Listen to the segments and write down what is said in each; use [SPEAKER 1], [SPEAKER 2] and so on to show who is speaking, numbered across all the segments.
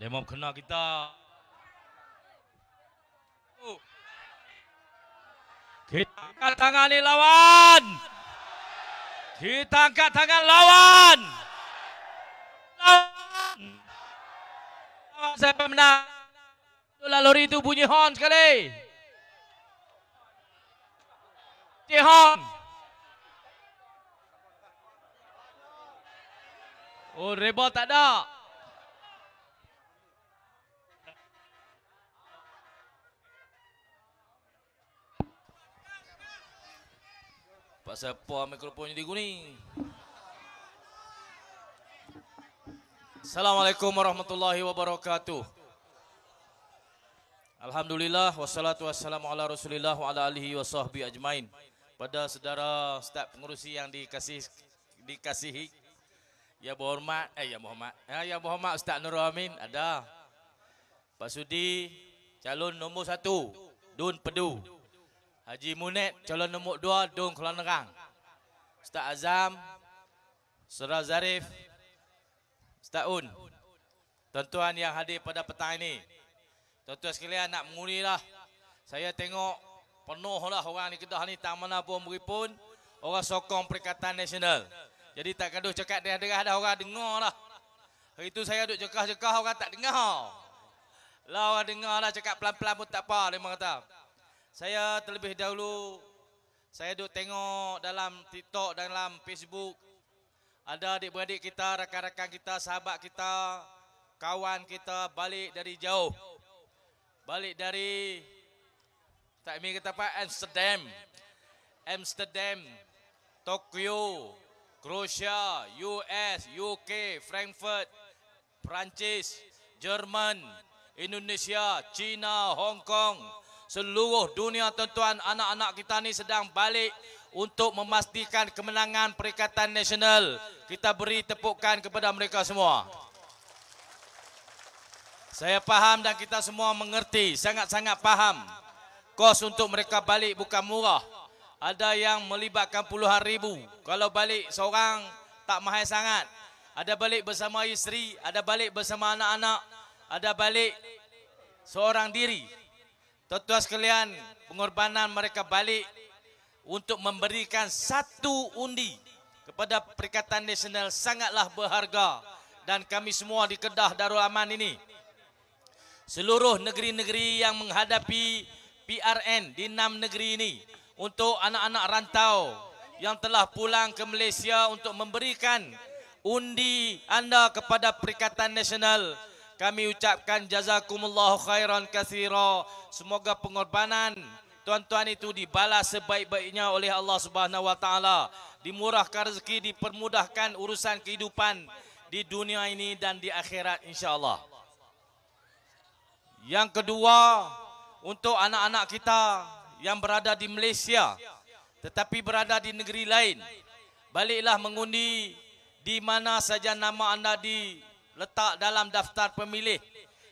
[SPEAKER 1] Demam kena kita. Oh. Kita angkat tangan lawan. Kita angkat tangan lawan. Lawan. Lawan siapa menang. Itulah lori itu bunyi horn sekali. Bunyi horn. Oh, rebel tak ada. Pak Sepo mikrofonnya di kuning. Assalamualaikum warahmatullahi wabarakatuh. Alhamdulillah wassalatu wassalamu ala Rasulillah wa ala alihi washabbi ajmain. Pada saudara staf pengurusi yang dikasih dikasihi Ya Muhammad, eh Ya Muhammad. Ya Ya Muhammad Ustaz Nurul Amin ada. Pak Sudi calon nombor satu Dun Pedu. Pedu. Haji Munet calon nombor dua Dung Kuala Nerang Ustaz Azam Surah Zarif Ustaz Un Tuan-tuan yang hadir pada petang ini Tuan-tuan sekalian nak lah. Saya tengok penuhlah orang di hari ni Tak mana pun beripun Orang sokong Perikatan Nasional Jadi tak kaduh cakap dengar-dengar ada orang dengar lah Hari itu saya duduk cekah-cekah orang tak dengar Lah orang dengar lah cakap pelan-pelan pun tak apa Dia kata saya terlebih dahulu saya duk tengok dalam TikTok dalam Facebook ada adik-beradik kita, rakan-rakan kita, sahabat kita, kawan kita balik dari jauh. Balik dari tak mi kata apa Amsterdam. Amsterdam, Tokyo, Croatia, US, UK, Frankfurt, Perancis, Jerman, Indonesia, China, Hong Kong, seluruh dunia tuan-tuan anak-anak kita ni sedang balik untuk memastikan kemenangan Perikatan Nasional. Kita beri tepukan kepada mereka semua. Saya faham dan kita semua mengerti, sangat-sangat faham. Kos untuk mereka balik bukan murah. Ada yang melibatkan puluhan ribu. Kalau balik seorang tak mahal sangat. Ada balik bersama isteri, ada balik bersama anak-anak, ada balik seorang diri. Tuan-tuan sekalian, pengorbanan mereka balik untuk memberikan satu undi kepada Perikatan Nasional sangatlah berharga dan kami semua di Kedah Darul Aman ini. Seluruh negeri-negeri yang menghadapi PRN di enam negeri ini untuk anak-anak rantau yang telah pulang ke Malaysia untuk memberikan undi anda kepada Perikatan Nasional kami ucapkan jazakumullahu khairan kathira. Semoga pengorbanan tuan-tuan itu dibalas sebaik-baiknya oleh Allah Subhanahu wa taala. Dimurahkan rezeki, dipermudahkan urusan kehidupan di dunia ini dan di akhirat insya-Allah. Yang kedua, untuk anak-anak kita yang berada di Malaysia tetapi berada di negeri lain, baliklah mengundi di mana saja nama anda di letak dalam daftar pemilih.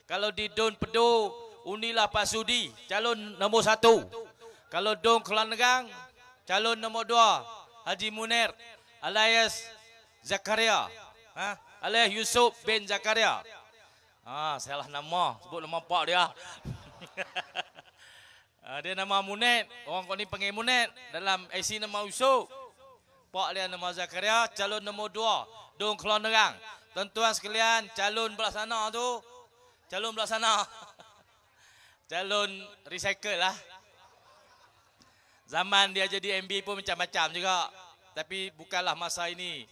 [SPEAKER 1] Kalau di Dun Pedu, Unilah Sudi, calon nombor satu. Kalau Dun Kuala calon nombor dua, Haji Munir alias Zakaria. Ha? Alias Yusuf bin Zakaria. Ha, salah nama, sebut nama pak dia. Ha, dia nama Munet, orang kau ni panggil Munet dalam IC nama Yusuf. Pak dia nama Zakaria, calon nombor dua. Dung Kelonerang tuan-tuan sekalian calon belah tu calon belah calon recycle lah zaman dia jadi MB pun macam-macam juga tapi bukanlah masa ini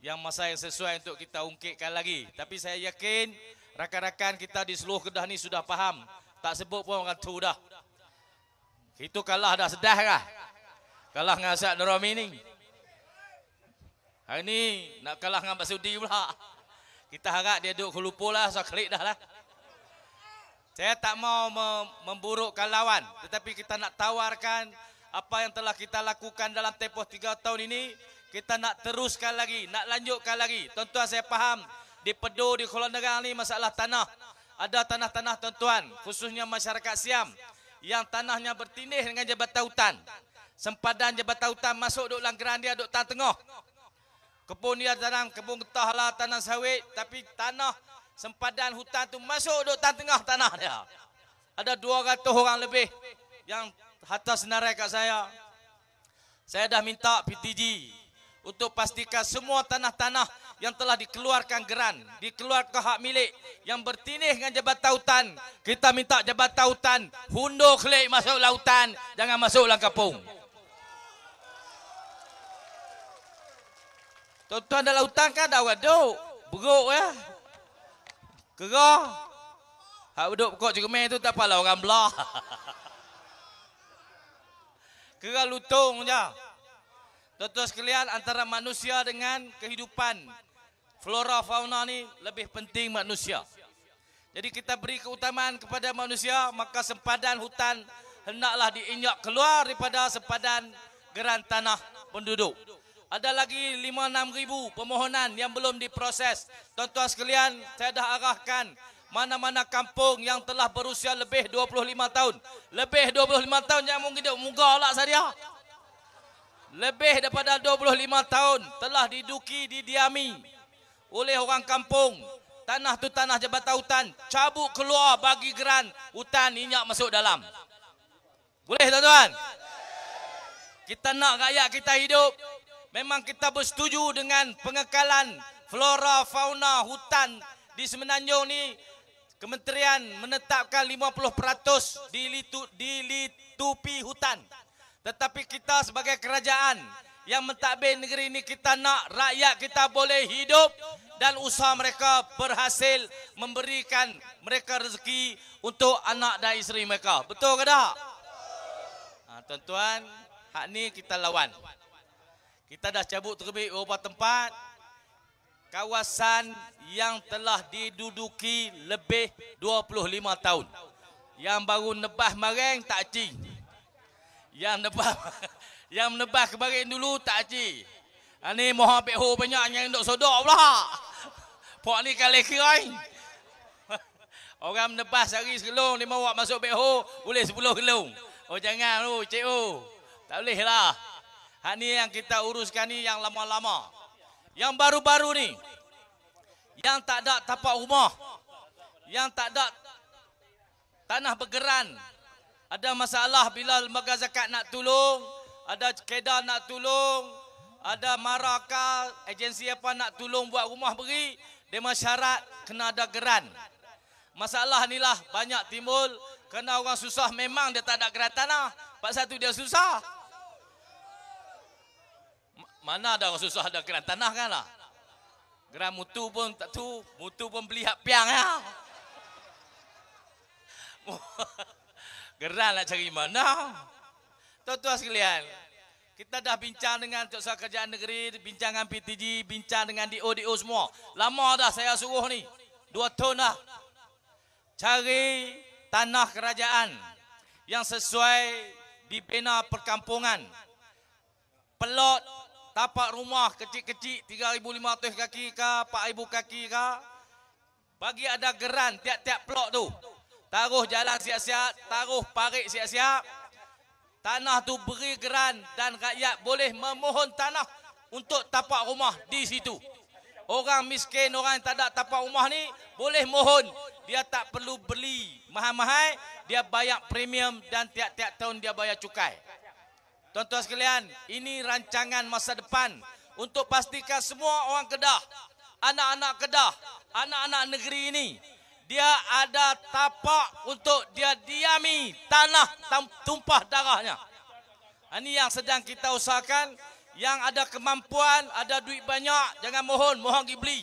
[SPEAKER 1] yang masa yang sesuai untuk kita ungkitkan lagi tapi saya yakin rakan-rakan kita di seluruh Kedah ni sudah faham tak sebut pun orang tu dah itu kalah dah sedah kah kalah dengan Asyad Nurul Mining Hari ni nak kalah dengan Basudi pula. Kita harap dia duduk Kuala lah, so kelik dah lah. Saya tak mau memburukkan lawan. Tetapi kita nak tawarkan apa yang telah kita lakukan dalam tempoh tiga tahun ini. Kita nak teruskan lagi, nak lanjutkan lagi. Tuan-tuan saya faham, di Pedu, di Kuala Negara ini masalah tanah. Ada tanah-tanah tuan-tuan, khususnya masyarakat Siam. Yang tanahnya bertindih dengan jabatan hutan. Sempadan jabatan hutan masuk duduk langgeran dia, duduk tanah tengah. Kebun dia tanam, kebun getah lah, tanam sawit. Tapi tanah sempadan hutan tu masuk duduk tanah tengah tanah dia. Ada 200 orang lebih yang harta senarai kat saya. Saya dah minta PTG untuk pastikan semua tanah-tanah yang telah dikeluarkan geran, dikeluarkan hak milik, yang bertinih dengan Jabatan Hutan. Kita minta Jabatan Hutan, hundo kelik masuk lautan, jangan masuk langkapung. kampung. Tuan-tuan dalam hutang kan dah waduk. Beruk ya. Kerah. Hak duduk pokok main tu tak apalah orang belah. Kerah lutung je. Tuan-tuan sekalian antara manusia dengan kehidupan flora fauna ni lebih penting manusia. Jadi kita beri keutamaan kepada manusia maka sempadan hutan hendaklah diinjak keluar daripada sempadan geran tanah penduduk ada lagi 5-6 ribu permohonan yang belum diproses. Tuan-tuan sekalian, saya dah arahkan mana-mana kampung yang telah berusia lebih 25 tahun. Lebih 25 tahun yang mungkin dia muka lah saya. Lebih daripada 25 tahun telah diduki, didiami oleh orang kampung. Tanah tu tanah Jabatan Hutan. Cabut keluar bagi geran hutan minyak masuk dalam. Boleh tuan-tuan? Kita nak rakyat kita hidup memang kita bersetuju dengan pengekalan flora fauna hutan di Semenanjung ni kementerian menetapkan 50% dilitup, dilitupi hutan tetapi kita sebagai kerajaan yang mentadbir negeri ini kita nak rakyat kita boleh hidup dan usaha mereka berhasil memberikan mereka rezeki untuk anak dan isteri mereka betul ke tak? Ha, tuan-tuan, hak ni kita lawan kita dah cabut terbit beberapa tempat kawasan yang telah diduduki lebih 25 tahun. Yang baru nebah mareng tak aci. Yang nebah yang nebah kemarin dulu tak aci. Ani ha, moha peho banyak yang nak sodok pula. Pok ni kali kirai. Orang nebah sehari sekelong lima wak masuk peho boleh sepuluh kelong. Oh jangan tu cik Tak boleh lah. Hak ni yang kita uruskan ni yang lama-lama. Yang baru-baru ni. Yang tak ada tapak rumah. Yang tak ada tanah bergeran. Ada masalah bila lembaga zakat nak tolong. Ada kedal nak tolong. Ada maraka, agensi apa nak tolong buat rumah beri. Dia syarat kena ada geran. Masalah ni lah banyak timbul. Kena orang susah memang dia tak ada geran tanah. Pasal Satu dia susah. Mana ada orang susah ada geran tanah kan lah. Geran mutu pun tak tu, mutu pun beli hak piang ya. lah. geran nak cari mana. Tuan-tuan sekalian, kita dah bincang dengan Tok Suara Kerjaan Negeri, bincang dengan PTG, bincang dengan DO-DO semua. Lama dah saya suruh ni. Dua tahun dah. Cari tanah kerajaan yang sesuai dibina perkampungan. Pelot tapak rumah kecil-kecil 3500 kaki ke 4000 kaki ke bagi ada geran tiap-tiap plot tu taruh jalan siap-siap taruh parit siap-siap tanah tu beri geran dan rakyat boleh memohon tanah untuk tapak rumah di situ orang miskin orang yang tak ada tapak rumah ni boleh mohon dia tak perlu beli mahal-mahal dia bayar premium dan tiap-tiap tahun dia bayar cukai Tuan-tuan sekalian, ini rancangan masa depan untuk pastikan semua orang Kedah, anak-anak Kedah, anak-anak negeri ini, dia ada tapak untuk dia diami tanah tumpah darahnya. Ha, ini yang sedang kita usahakan, yang ada kemampuan, ada duit banyak, jangan mohon, mohon pergi beli.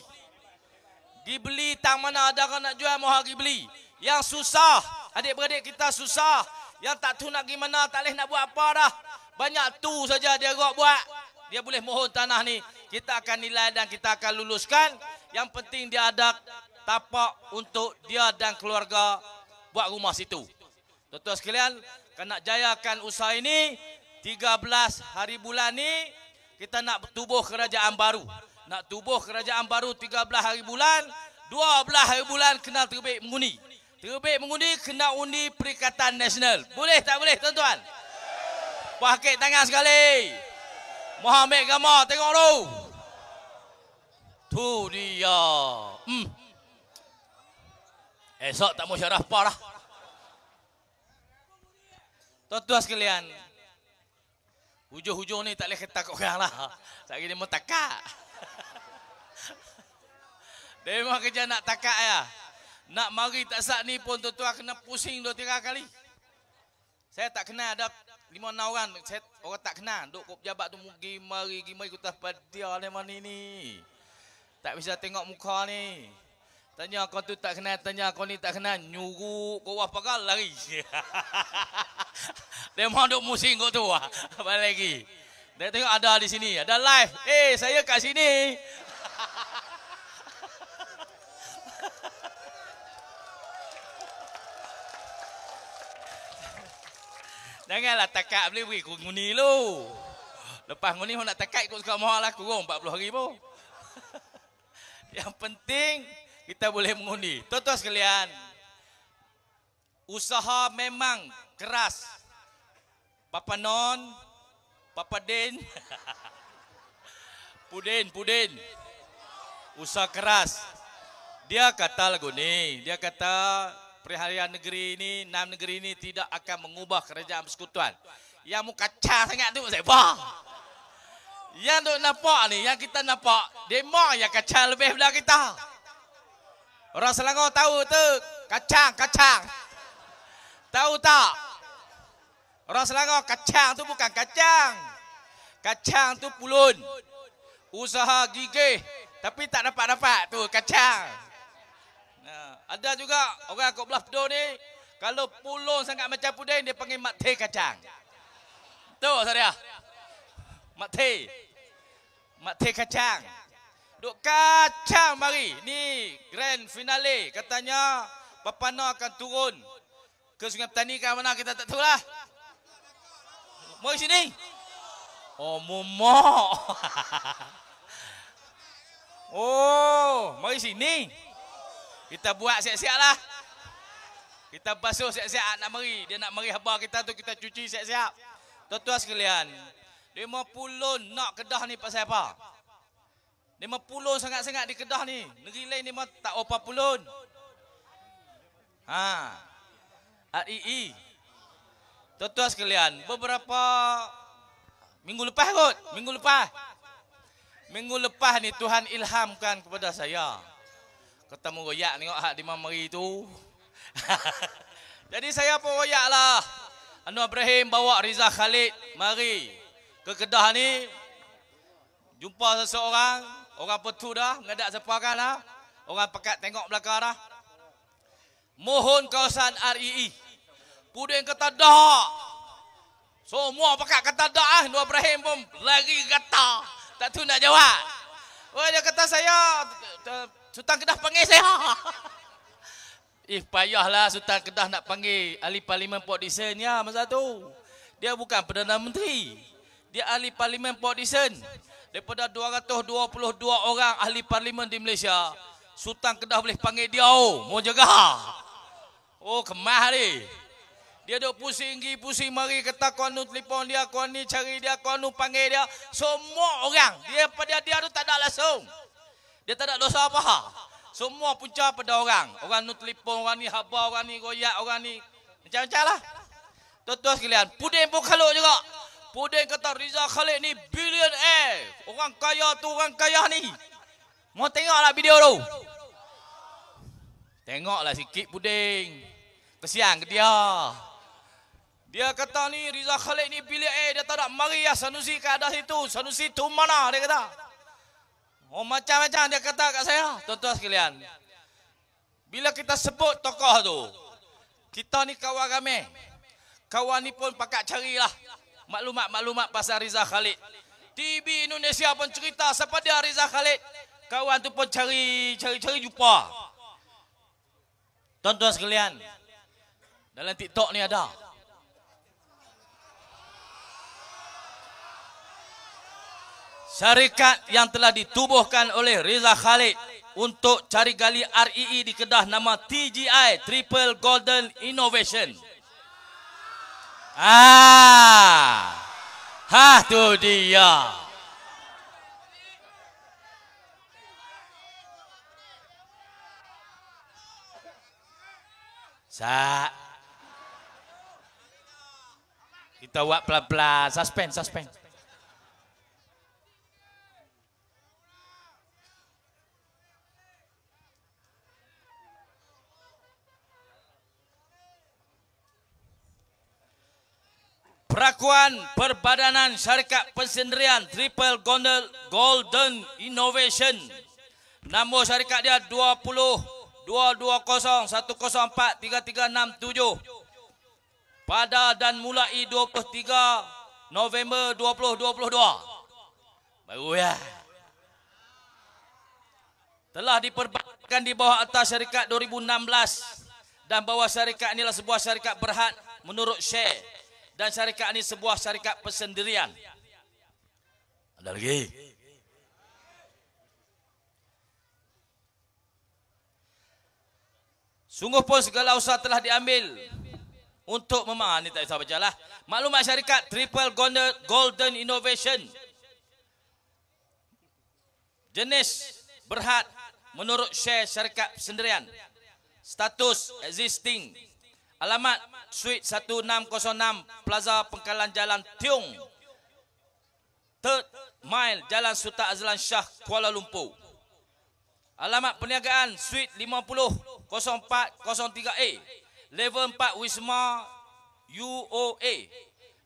[SPEAKER 1] Pergi beli tak mana ada orang nak jual, mohon pergi beli. Yang susah, adik-beradik kita susah, yang tak tahu nak pergi mana, tak boleh nak buat apa dah. Banyak tu saja dia rock buat. Dia boleh mohon tanah ni. Kita akan nilai dan kita akan luluskan. Yang penting dia ada tapak untuk dia dan keluarga buat rumah situ. Tuan-tuan sekalian, kena jayakan usaha ini. 13 hari bulan ni kita nak tubuh kerajaan baru. Nak tubuh kerajaan baru 13 hari bulan, 12 hari bulan kena terbit mengundi. Terbit mengundi kena undi Perikatan Nasional. Boleh tak boleh tuan-tuan? Pakai tangan sekali. Muhammad Gamal tengok dulu. Tu dia. Hmm. Esok tak musyarah apa lah. Tuan-tuan sekalian. Hujung-hujung ni tak boleh kata kat orang lah. Sekali dia mau takak. Dia mau kerja nak takak ya. Nak mari tak sak ni pun tuan-tuan kena pusing dua tiga kali. Saya tak kenal ada lima enam orang saya, orang tak kenal duk kop jabat tu pergi mari pergi mari kutah padia ni mana ni tak bisa tengok muka ni tanya kau tu tak kenal tanya kau ni tak kenal nyuruk kau wah pagal lari dia mau duk musim kau tu balik lagi dia tengok ada di sini ada live eh hey, saya kat sini Janganlah takat beli beri ku nguni lu. Lepas nguni nak takat ikut suka mahal lah kurung 40 hari pun. Yang penting kita boleh menguni. Tuan-tuan sekalian. Usaha memang keras. Papa Non, Papa Din, Pudin, Pudin. Usaha keras. Dia kata lagu ni. Dia kata perihalia negeri ini, enam negeri ini tidak akan mengubah kerajaan persekutuan. Yang muka cah sangat tu saya bah. Yang tu nampak ni, yang kita nampak demo yang kacang lebih dari kita. Orang Selangor tahu tu kacang kacang. Tahu tak? Orang Selangor kacang tu bukan kacang. Kacang tu pulun. Usaha gigih tapi tak dapat-dapat tu kacang. Nah. Ada juga orang kat belah pedo ni kalau pulung sangat macam puding dia panggil mat teh kacang. Tu saudara. Mat teh. Mat teh kacang. Duk kacang mari. Ni grand finale katanya Papana akan turun ke Sungai Petani ke mana kita tak tahu lah. Mau sini? Oh, momok. Oh, mari sini. sini. Kita buat siap-siap lah. Kita basuh siap-siap nak mari. Dia nak mari haba kita tu kita cuci siap-siap. Tuan-tuan sekalian. 50 nak kedah ni pasal apa? 50 sangat-sangat di kedah ni. Negeri lain ni tak apa pulun. Ha. Ai. E e. Tuan-tuan sekalian, beberapa minggu lepas kot, minggu lepas. Minggu lepas ni Tuhan ilhamkan kepada saya ketemu royak tengok hak di mari tu. Jadi saya pun royak lah. Anwar Ibrahim bawa Riza Khalid mari ke Kedah ni. Jumpa seseorang, orang petu dah, ngadak siapa kan lah. Orang pekat tengok belakang dah. Mohon kawasan RII. Puding kata dah. Semua pekat kata dah ah. Anwar Ibrahim pun lari gata. Tak tu nak jawab. Oh dia kata saya Sultan Kedah panggil saya. Ha, Eh payahlah Sultan Kedah nak panggil ahli parlimen Port Dickson ya masa tu. Dia bukan Perdana Menteri. Dia ahli parlimen Port Dickson. Daripada 222 orang ahli parlimen di Malaysia, Sultan Kedah boleh panggil dia oh, mau jaga. Oh, kemah ni. Dia duk pusing gi pusing mari kata kau nu telefon dia kau ni cari dia kau nu panggil dia semua orang dia pada dia tu tak ada langsung. Dia tak ada dosa apa. Ha? Semua punca pada orang. Orang nu telefon, orang ni haba, orang ni goyak, orang ni macam-macam lah. Tuan-tuan sekalian, Pudin pun kaluk juga. puding kata Riza Khalid ni billion eh, Orang kaya tu orang kaya ni. Mau tengoklah video tu. Tengoklah sikit Pudin. Kesian ke dia? Dia kata ni Riza Khalid ni billion eh, Dia tak nak mari lah Sanusi ke atas itu. Sanusi tu mana? Dia kata. Dia kata. Oh macam-macam dia kata kat saya. Tuan-tuan sekalian. Bila kita sebut tokoh tu. Kita ni kawan kami, Kawan ni pun pakat carilah. Maklumat-maklumat pasal Rizal Khalid. TV Indonesia pun cerita siapa dia Rizal Khalid. Kawan tu pun cari, cari, cari jumpa. Tuan-tuan sekalian. Dalam TikTok ni ada. syarikat yang telah ditubuhkan oleh Riza Khalid untuk cari gali RII e e di Kedah nama TGI Triple Golden Innovation. Ah. Ha tu dia. Sa. Kita buat pelan-pelan, suspend, suspend. pengakuan Perbadanan Syarikat Persendirian Triple Golden Golden Innovation. Nombor syarikat dia 20-220-104-3367. Pada dan mulai 23 November 2022. Baru ya. Telah diperbadakan di bawah atas syarikat 2016. Dan bawah syarikat inilah sebuah syarikat berhad menurut share dan syarikat ini sebuah syarikat persendirian. Ada lagi. Sungguh pun segala usaha telah diambil untuk memahami. Ini tak usah baca lah. Maklumat syarikat Triple Golden Innovation. Jenis berhad menurut share syarikat persendirian. Status existing Alamat suite 1606 Plaza Pengkalan Jalan Tiong. Third mile Jalan Sultan Azlan Shah Kuala Lumpur. Alamat perniagaan suite 500403 a Level 4 Wisma UOA.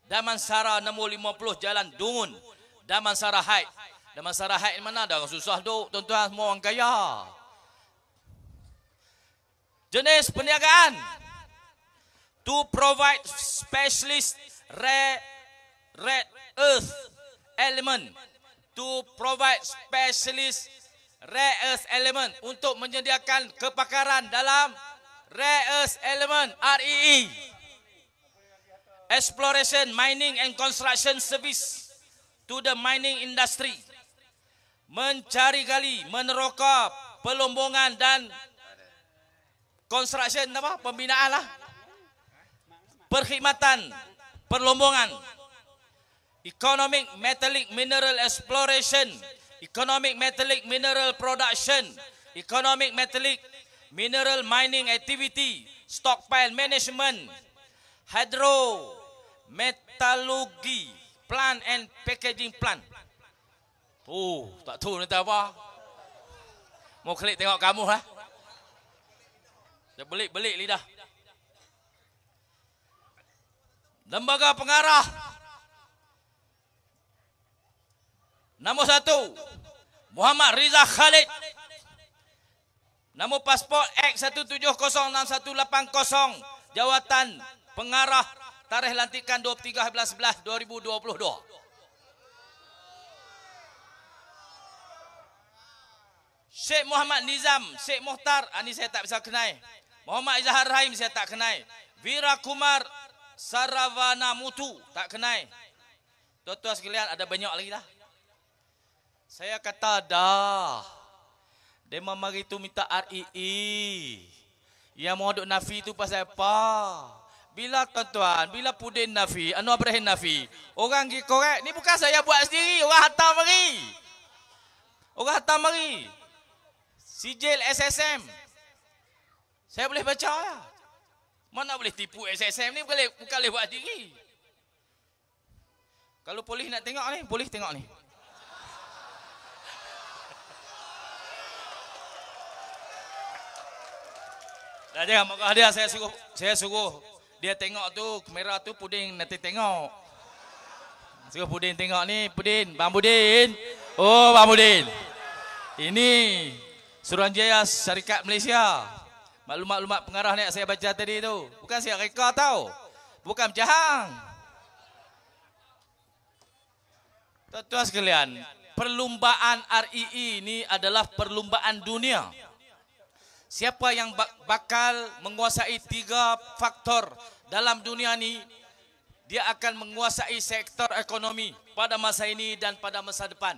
[SPEAKER 1] Damansara nombor 50 Jalan Dungun. Damansara Height. Damansara Height mana dah orang susah duk tuan-tuan semua orang kaya. Jenis perniagaan. Jenis perniagaan to provide specialist rare earth element to provide specialist rare earth element untuk menyediakan kepakaran dalam rare earth element REE e. exploration mining and construction service to the mining industry mencari gali meneroka pelombongan dan construction apa pembinaan lah perkhidmatan, perlombongan, economic metallic mineral exploration, economic metallic mineral production, economic metallic mineral mining activity, stockpile management, hydro metallurgy plant and packaging plant. Oh, tak tahu ni apa. Mau klik tengok kamu lah. Ha? Belik-belik lidah. lembaga pengarah nombor satu Muhammad Riza Khalid nombor pasport X 1706180 jawatan pengarah tarikh lantikan 23.11.2022 Syekh Muhammad Nizam, Syekh Muhtar, ah, ini saya tak bisa kenai. Muhammad Izzahar Rahim saya tak kenai. Vira Kumar Saravana Mutu tak kenai. Tuan-tuan sekalian ada banyak lagi lah. Saya kata dah. Dia mari tu minta RII. Yang mau duk nafi itu pasal apa? Bila tuan-tuan, bila pudin nafi, anu abrahin nafi. Orang gi korek, ni bukan saya buat sendiri, orang hantar mari. Orang hantar mari. Sijil SSM. Saya boleh baca lah. Mana boleh tipu SSM ni bukan bukan lewat diri. Kalau polis nak tengok ni, polis tengok ni. Dah jangan muka dia saya suruh saya suruh dia tengok tu kamera tu puding nanti tengok. Suruh puding tengok ni puding Bang Budin. Oh Bang Budin. Ini Suruhanjaya Syarikat Malaysia. Maklumat-maklumat pengarah ni, saya baca tadi tu. Bukan siap reka tau. Bukan jahang. Tuan-tuan sekalian, perlumbaan RII ini adalah perlumbaan dunia. Siapa yang bakal menguasai tiga faktor dalam dunia ni, dia akan menguasai sektor ekonomi pada masa ini dan pada masa depan.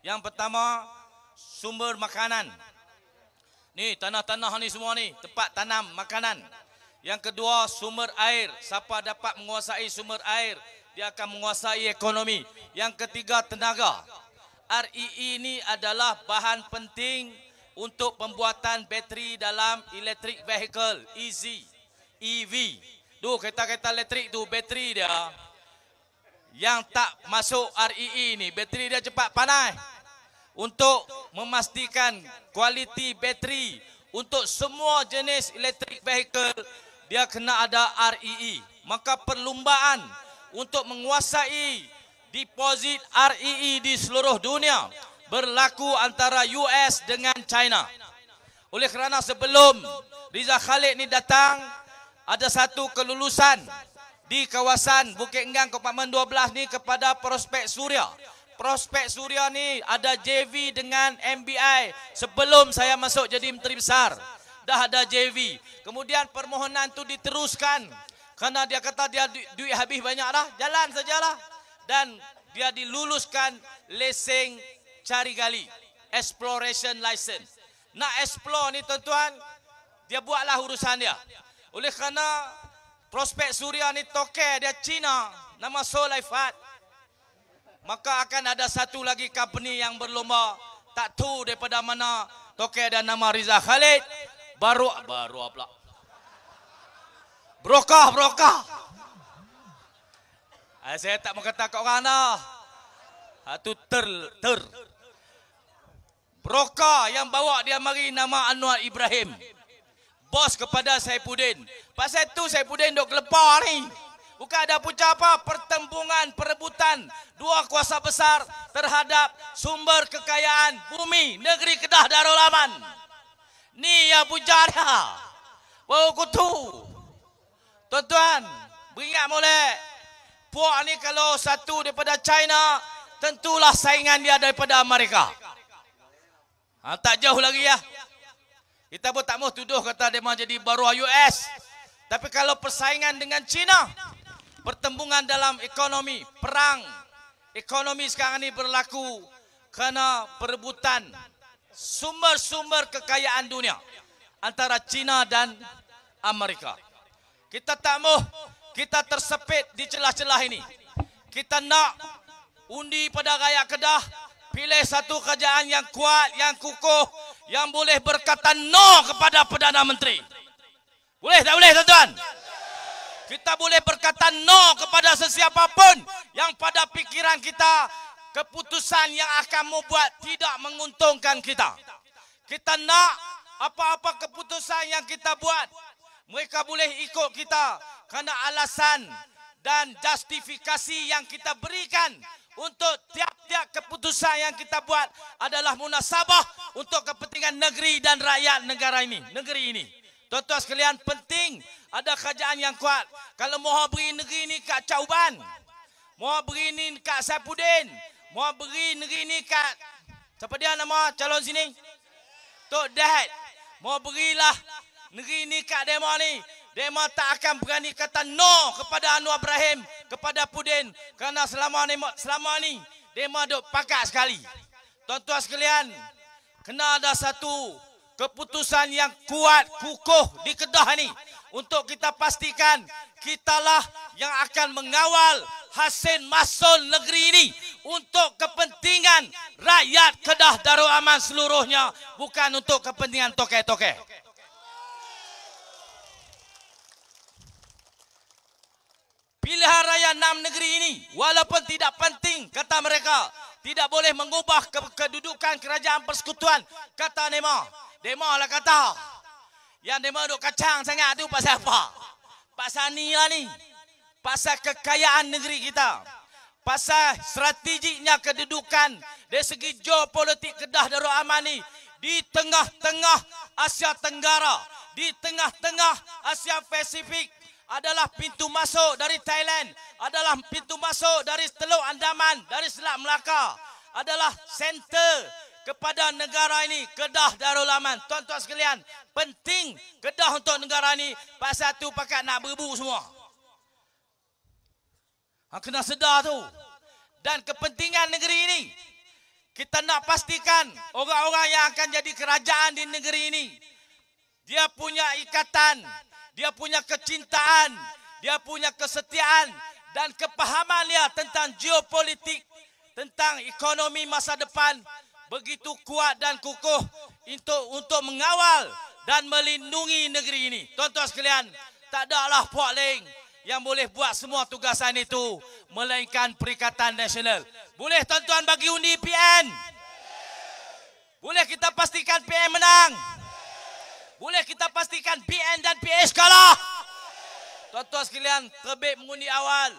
[SPEAKER 1] Yang pertama, sumber makanan. Ni tanah-tanah ni semua ni tempat tanam makanan. Yang kedua sumber air. Siapa dapat menguasai sumber air, dia akan menguasai ekonomi. Yang ketiga tenaga. Rii ini e e adalah bahan penting untuk pembuatan bateri dalam electric vehicle, EZ, EV. Tu kereta-kereta elektrik tu bateri dia yang tak masuk Rii e ni, bateri dia cepat panas untuk memastikan kualiti bateri untuk semua jenis electric vehicle dia kena ada REE e. maka perlumbaan untuk menguasai deposit REE e di seluruh dunia berlaku antara US dengan China oleh kerana sebelum Riza Khalid ni datang ada satu kelulusan di kawasan Bukit Enggang Kompartmen 12 ni kepada prospek Suria prospek Surya ni ada JV dengan MBI sebelum saya masuk jadi menteri besar. Dah ada JV. Kemudian permohonan tu diteruskan karena dia kata dia duit habis banyak dah, jalan sajalah. Dan dia diluluskan leasing cari gali, exploration license. Nak explore ni tuan-tuan, dia buatlah urusan dia. Oleh kerana prospek Surya ni toke dia Cina, nama Solaifat maka akan ada satu lagi company yang berlomba tak tahu daripada mana Tokai ada nama Riza Khalid baru baru apa brokah brokah ah, saya tak mau kata kat orang dah satu ah, ter ter brokah yang bawa dia mari nama Anwar Ibrahim bos kepada Saipudin pasal tu Saipudin duk kelepar ni eh. Bukan ada punca apa pertembungan perebutan dua kuasa besar terhadap sumber kekayaan bumi negeri Kedah Darul Aman. Ni ya bujara. Bau kutu. Tuan-tuan, beringat molek. Puak ni kalau satu daripada China, tentulah saingan dia daripada Amerika. Ha, tak jauh lagi ya. Kita pun tak mahu tuduh kata dia mahu jadi baru US. Tapi kalau persaingan dengan China pertembungan dalam ekonomi, perang ekonomi sekarang ini berlaku kerana perebutan sumber-sumber kekayaan dunia antara China dan Amerika. Kita tak mahu kita tersepit di celah-celah ini. Kita nak undi pada rakyat Kedah, pilih satu kerajaan yang kuat, yang kukuh, yang boleh berkata no kepada Perdana Menteri. Boleh tak boleh tuan-tuan? Kita boleh berkata no kepada sesiapa pun yang pada pikiran kita keputusan yang akan membuat tidak menguntungkan kita. Kita nak apa-apa keputusan yang kita buat, mereka boleh ikut kita kerana alasan dan justifikasi yang kita berikan untuk tiap-tiap keputusan yang kita buat adalah munasabah untuk kepentingan negeri dan rakyat negara ini, negeri ini. Tuan-tuan sekalian penting ada kerajaan yang kuat. Kalau mau beri negeri ni kat Cauban, mau beri ni kat Saipudin, mau beri negeri ni kat siapa dia nama calon sini? Tok Dahat. Mau berilah negeri ni kat demo ni. Demo tak akan berani kata no kepada Anwar Ibrahim, kepada Pudin kerana selama ni selama ni demo dok pakat sekali. Tuan-tuan sekalian, kena ada satu keputusan yang kuat, kukuh di Kedah ini untuk kita pastikan kitalah yang akan mengawal Hasin masul negeri ini untuk kepentingan rakyat Kedah Darul Aman seluruhnya bukan untuk kepentingan tokek-tokek. Pilihan raya enam negeri ini walaupun tidak penting kata mereka tidak boleh mengubah kedudukan kerajaan persekutuan kata Nema. Demo lah kata. Yang demo duk kacang sangat tu pasal apa? Pasal ni lah ni. Pasal kekayaan negeri kita. Pasal strateginya kedudukan dari segi geopolitik Kedah Darul Aman ni di tengah-tengah Asia Tenggara, di tengah-tengah Asia Pasifik adalah pintu masuk dari Thailand, adalah pintu masuk dari Teluk Andaman, dari Selat Melaka. Adalah center kepada negara ini Kedah Darul Aman. Tuan-tuan sekalian, penting Kedah untuk negara ini pasal tu pakat nak berbu semua. Ha, kena sedar tu. Dan kepentingan negeri ini, kita nak pastikan orang-orang yang akan jadi kerajaan di negeri ini, dia punya ikatan, dia punya kecintaan, dia punya kesetiaan dan kepahaman dia tentang geopolitik, tentang ekonomi masa depan, begitu kuat dan kukuh untuk untuk mengawal dan melindungi negeri ini. Tuan-tuan sekalian, tak ada lah Puak Ling yang boleh buat semua tugasan itu melainkan Perikatan Nasional. Boleh tuan-tuan bagi undi PN? Boleh kita pastikan PN menang? Boleh kita pastikan PN dan PH kalah? Tuan-tuan sekalian, terbit mengundi awal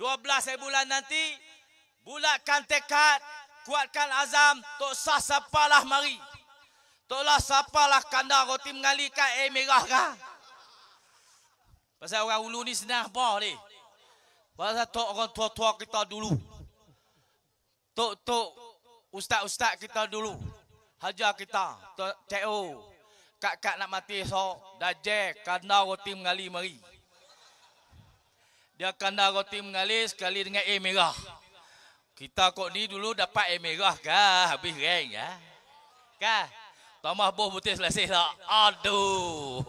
[SPEAKER 1] 12 bulan nanti, bulatkan tekad, kuatkan azam tok sah sapalah mari toklah sapalah kandar roti mengalikan air merah kah pasal orang ulu ni senang apa ni pasal tok orang tua-tua kita dulu tok-tok ustaz-ustaz kita dulu hajar kita TO kak-kak nak mati esok dajek kandar roti mengali mari dia kandar roti mengalir sekali dengan air merah kita kok ni dulu dapat air merah kah? Habis rain ya? Kah? Tomah boh putih selesai tak? Aduh.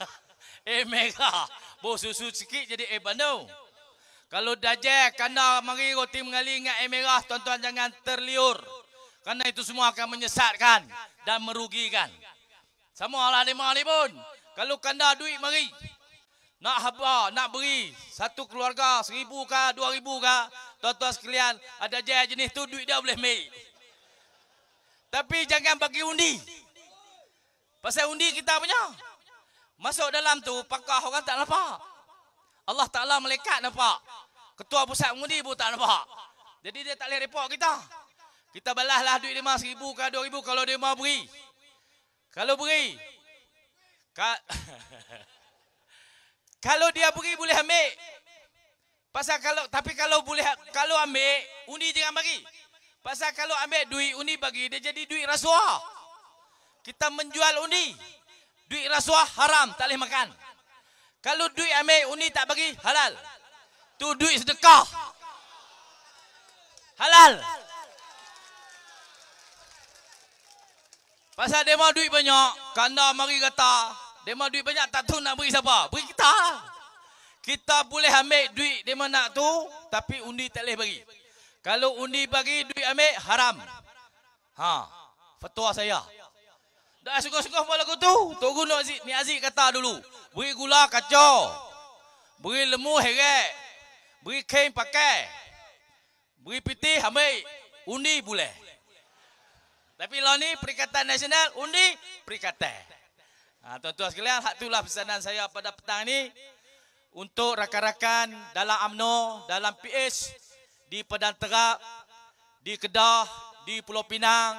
[SPEAKER 1] air merah. Boh susu sikit jadi air bandung. Kalau dajek, kena mari roti mengali dengan air merah. Tuan-tuan jangan terliur. Kerana itu semua akan menyesatkan. Dan merugikan. Sama lah lima ni pun. Kalau kena duit mari. Mari. Nak haba, nak beri. Satu keluarga, seribu ke, dua ribu ke. Tuan-tuan sekalian, ada jaya jenis tu, duit dia boleh ambil. Tapi jangan bagi undi. Pasal undi kita punya. Masuk dalam tu, pakar orang tak nampak. Allah Ta'ala melekat nampak. Ketua pusat undi pun tak nampak. Jadi dia tak boleh repot kita. Kita balaslah duit dia seribu ke dua ribu kalau dia mahu beri. Kalau beri. Kat... Kalau dia pergi boleh ambil. Pasal kalau tapi kalau boleh kalau ambil undi jangan bagi. Pasal kalau ambil duit undi bagi dia jadi duit rasuah. Kita menjual undi. Duit rasuah haram tak boleh makan. Kalau duit ambil undi tak bagi halal. Tu duit sedekah. Halal. Pasal dia mau duit banyak, kanda mari kata, dia duit banyak tak tahu nak beri siapa. Beri kita Kita boleh ambil duit dia nak tu tapi undi tak boleh bagi. Kalau undi bagi duit ambil haram. Ha. Fatwa saya. Dah suka-suka buat lagu tu. Tok Guru ni Aziz kata dulu. Beri gula kacau. Beri lemu heret. Beri kain pakai. Beri piti ambil. Undi boleh. Tapi lah ni perikatan nasional undi perikatan. Ha, tuan-tuan sekalian, itulah pesanan saya pada petang ini untuk rakan-rakan dalam AMNO, dalam PS di Padang Terap, di Kedah, di Pulau Pinang,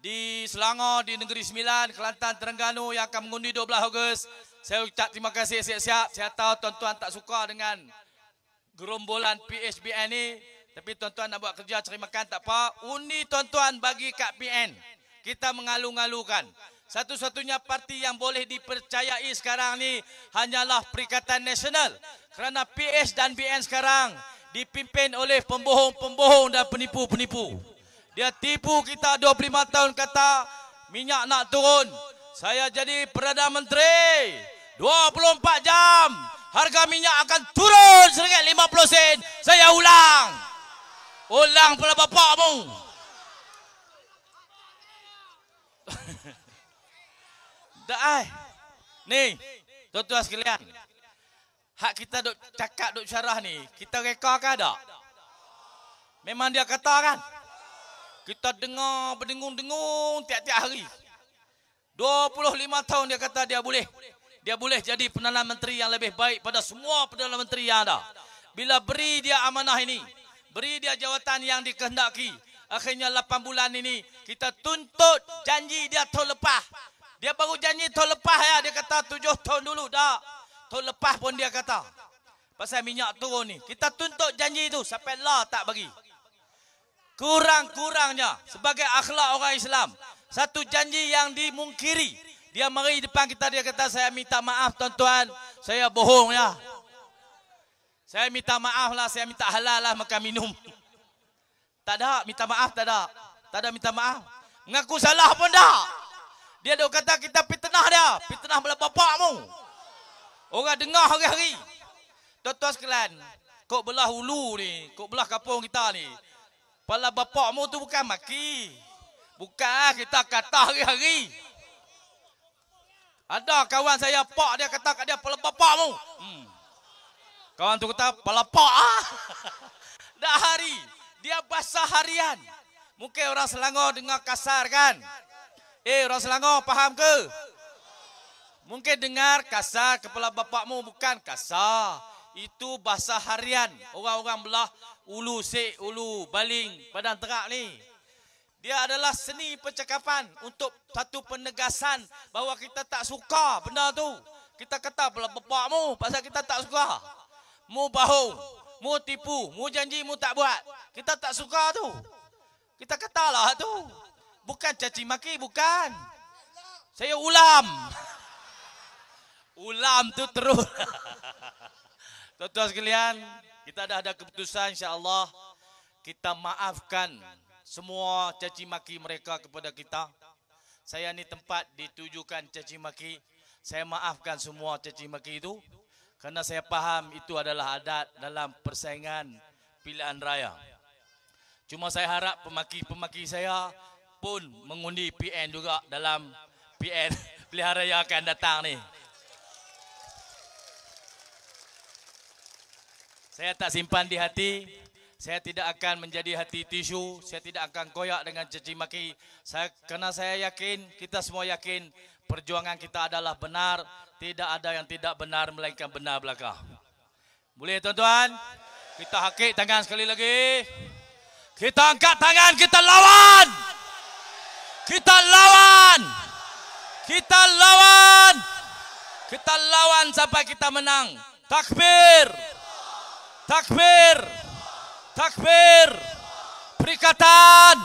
[SPEAKER 1] di Selangor, di Negeri Sembilan, Kelantan, Terengganu yang akan mengundi 12 Ogos. Saya ucap terima kasih siap-siap. Saya tahu tuan-tuan tak suka dengan gerombolan PSBN ini. Tapi tuan-tuan nak buat kerja cari makan tak apa. Undi tuan-tuan bagi kat PN. Kita mengalu-ngalukan. Satu-satunya parti yang boleh dipercayai sekarang ni hanyalah Perikatan Nasional. Kerana PS dan BN sekarang dipimpin oleh pembohong-pembohong dan penipu-penipu. Dia tipu kita 25 tahun kata minyak nak turun. Saya jadi Perdana Menteri 24 jam harga minyak akan turun seringgit 50 sen. Saya ulang. Ulang pula Ulang pula bapakmu. Dah. Ni, tuan-tuan sekalian. Hak kita duk cakap duk syarah ni, kita rekod ke ada? Memang dia kata kan? Kita dengar berdengung-dengung tiap-tiap hari. 25 tahun dia kata dia boleh. Dia boleh jadi Perdana Menteri yang lebih baik pada semua Perdana Menteri yang ada. Bila beri dia amanah ini, beri dia jawatan yang dikehendaki, akhirnya 8 bulan ini kita tuntut janji dia tahun lepas. Dia baru janji tahun lepas ya. Dia kata tujuh tahun dulu dah. Tahun lepas pun dia kata. Pasal minyak turun ni. Kita tuntut janji itu sampai lah tak bagi. Kurang-kurangnya sebagai akhlak orang Islam. Satu janji yang dimungkiri. Dia mari depan kita dia kata saya minta maaf tuan-tuan. Saya bohong ya. Saya minta maaf lah. Saya minta halal lah makan minum. Tak ada minta maaf tak ada. Tak ada minta maaf. Mengaku salah pun tak. Dia ada kata kita pitnah dia. Fitnah bila bapakmu. Orang dengar hari-hari. Tuan-tuan sekalian. Kok belah hulu ni. Kok belah kampung kita ni. Pala bapakmu tu bukan maki. Bukan kita kata hari-hari. Ada kawan saya pak dia kata kat dia pala bapakmu. Hmm. Kawan tu kata pala pak ah. Dah hari. Dia bahasa harian. Mungkin orang Selangor dengar kasar kan. Eh orang Selangor faham ke? Mungkin dengar kasar kepala bapakmu bukan kasar. Itu bahasa harian. Orang-orang belah ulu se ulu baling, badan terak ni. Dia adalah seni percakapan untuk satu penegasan bahawa kita tak suka benda tu. Kita kata pula bapakmu pasal kita tak suka. Mu bohong, mu tipu, mu janji mu tak buat. Kita tak suka tu. Kita katalah tu bukan caci maki bukan saya ulam ulam tu terus tuan-tuan sekalian kita dah ada keputusan Insya Allah kita maafkan semua caci maki mereka kepada kita saya ni tempat ditujukan caci maki saya maafkan semua caci maki itu kerana saya faham itu adalah adat dalam persaingan pilihan raya cuma saya harap pemaki-pemaki saya pun mengundi PN juga dalam PN pelihara yang akan datang ni. Saya tak simpan di hati, saya tidak akan menjadi hati tisu, saya tidak akan koyak dengan ceci maki. Saya, kerana saya yakin, kita semua yakin perjuangan kita adalah benar, tidak ada yang tidak benar melainkan benar belaka. Boleh tuan-tuan? Kita hakik tangan sekali lagi. Kita angkat tangan, kita lawan! Kita lawan Kita lawan Kita lawan sampai kita menang Takbir Takbir Takbir Perikatan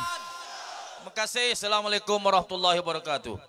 [SPEAKER 1] Terima kasih Assalamualaikum warahmatullahi wabarakatuh